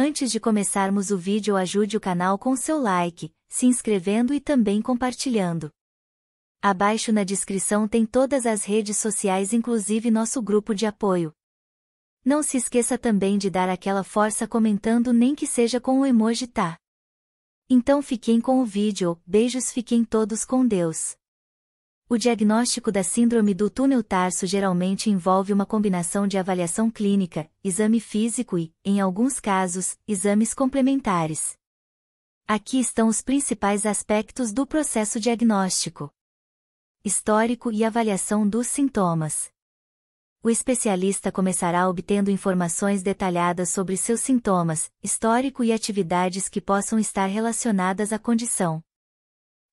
Antes de começarmos o vídeo ajude o canal com seu like, se inscrevendo e também compartilhando. Abaixo na descrição tem todas as redes sociais inclusive nosso grupo de apoio. Não se esqueça também de dar aquela força comentando nem que seja com o emoji tá. Então fiquem com o vídeo, beijos fiquem todos com Deus. O diagnóstico da síndrome do túnel tarso geralmente envolve uma combinação de avaliação clínica, exame físico e, em alguns casos, exames complementares. Aqui estão os principais aspectos do processo diagnóstico: histórico e avaliação dos sintomas. O especialista começará obtendo informações detalhadas sobre seus sintomas, histórico e atividades que possam estar relacionadas à condição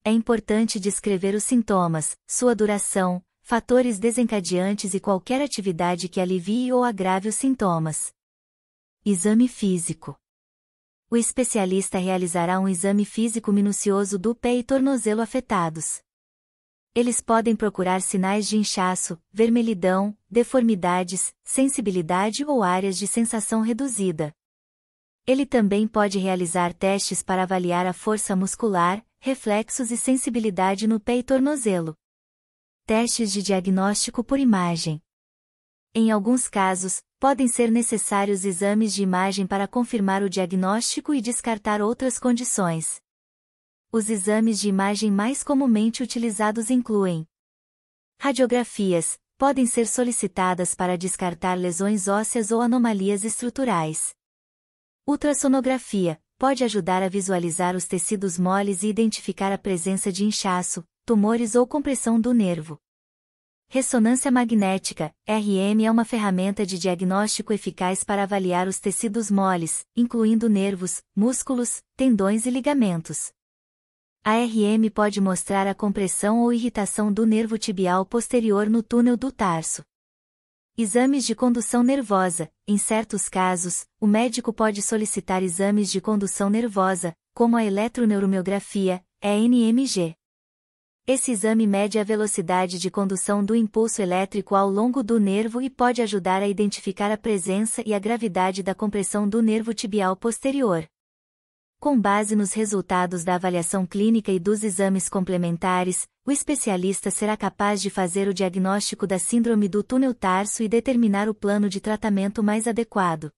é importante descrever os sintomas, sua duração, fatores desencadeantes e qualquer atividade que alivie ou agrave os sintomas. Exame físico. O especialista realizará um exame físico minucioso do pé e tornozelo afetados. Eles podem procurar sinais de inchaço, vermelhidão, deformidades, sensibilidade ou áreas de sensação reduzida. Ele também pode realizar testes para avaliar a força muscular, reflexos e sensibilidade no pé e tornozelo. Testes de diagnóstico por imagem. Em alguns casos, podem ser necessários exames de imagem para confirmar o diagnóstico e descartar outras condições. Os exames de imagem mais comumente utilizados incluem radiografias, podem ser solicitadas para descartar lesões ósseas ou anomalias estruturais. Ultrassonografia pode ajudar a visualizar os tecidos moles e identificar a presença de inchaço, tumores ou compressão do nervo. Ressonância magnética, RM é uma ferramenta de diagnóstico eficaz para avaliar os tecidos moles, incluindo nervos, músculos, tendões e ligamentos. A RM pode mostrar a compressão ou irritação do nervo tibial posterior no túnel do tarso. Exames de condução nervosa. Em certos casos, o médico pode solicitar exames de condução nervosa, como a eletroneuromiografia, ENMG. Esse exame mede a velocidade de condução do impulso elétrico ao longo do nervo e pode ajudar a identificar a presença e a gravidade da compressão do nervo tibial posterior. Com base nos resultados da avaliação clínica e dos exames complementares, o especialista será capaz de fazer o diagnóstico da síndrome do túnel tarso e determinar o plano de tratamento mais adequado.